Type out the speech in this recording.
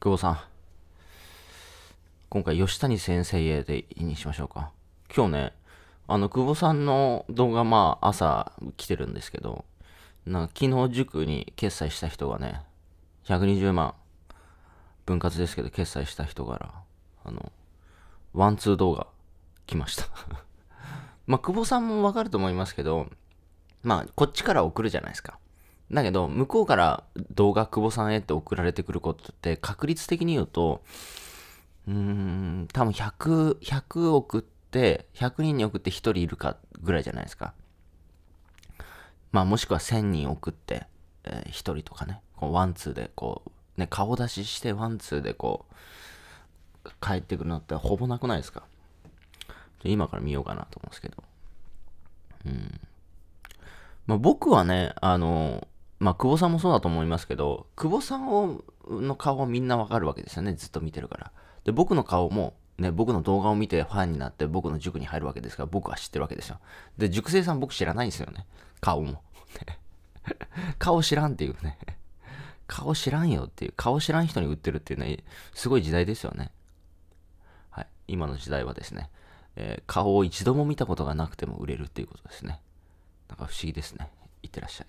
久保さん。今回、吉谷先生へでいいにしましょうか。今日ね、あの、久保さんの動画、まあ、朝来てるんですけど、な昨日塾に決済した人がね、120万、分割ですけど、決済した人から、あの、ワンツー動画、来ました まあ、久保さんもわかると思いますけど、まあ、こっちから送るじゃないですか。だけど、向こうから動画久保さんへって送られてくることって確率的に言うと、うーん、多分100、100送って、100人に送って1人いるかぐらいじゃないですか。まあもしくは1000人送って、えー、1人とかね、こうワンツーでこう、ね、顔出ししてワンツーでこう、帰ってくるのってほぼなくないですか。今から見ようかなと思うんですけど。うん。まあ僕はね、あの、まあ、久保さんもそうだと思いますけど、久保さんをの顔はみんなわかるわけですよね。ずっと見てるから。で、僕の顔も、ね、僕の動画を見てファンになって僕の塾に入るわけですから、僕は知ってるわけですよ。で、塾生さん僕知らないんですよね。顔も。顔知らんっていうね。顔知らんよっていう、顔知らん人に売ってるっていうね、すごい時代ですよね。はい。今の時代はですね、えー、顔を一度も見たことがなくても売れるっていうことですね。なんか不思議ですね。いってらっしゃい。